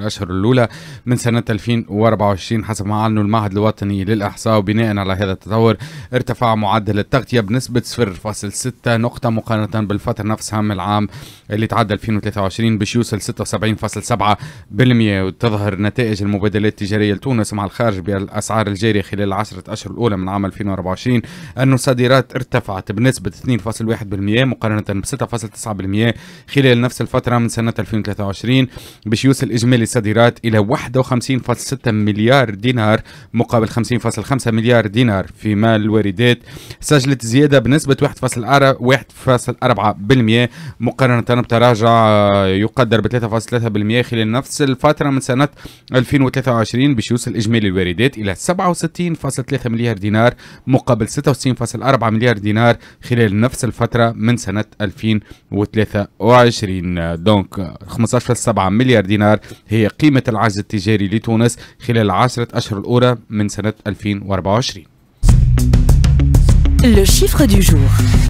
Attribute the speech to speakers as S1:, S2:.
S1: الأشهر الأولى من سنة 2024 حسب ما أعلنوا المعهد الوطني للإحصاء وبناء على هذا التطور ارتفع معدل التغطية بنسبة 0.6 نقطة مقارنة بالفترة نفسها من العام اللي تعدى 2023 باش يوصل 76.7% وتظهر نتائج المبادلات التجارية لتونس مع الخارج بالأسعار الجارية خلال العشرة أشهر الأولى من عام 2024 أن الصادرات ارتفعت بنسبة 2.1% مقارنة ب 6.9% خلال نفس الفترة من سنة 2023 باش يوصل إجمالي الصادرات إلى 51.6 مليار دينار مقابل 50.5 مليار دينار فيما الواردات سجلت زيادة بنسبة 1.4% مقارنة بتراجع يقدر ب 3.3% خلال نفس الفترة من سنة 2023 باش يوصل إجمالي الواردات إلى 67.3 مليار دينار مقابل 66.4 مليار دينار خلال نفس الفترة من سنة 2023 دونك 15.7 مليار دينار هي هي قيمة العجز التجاري لتونس خلال العشرة أشهر الأولى من سنة 2024 Le chiffre du jour.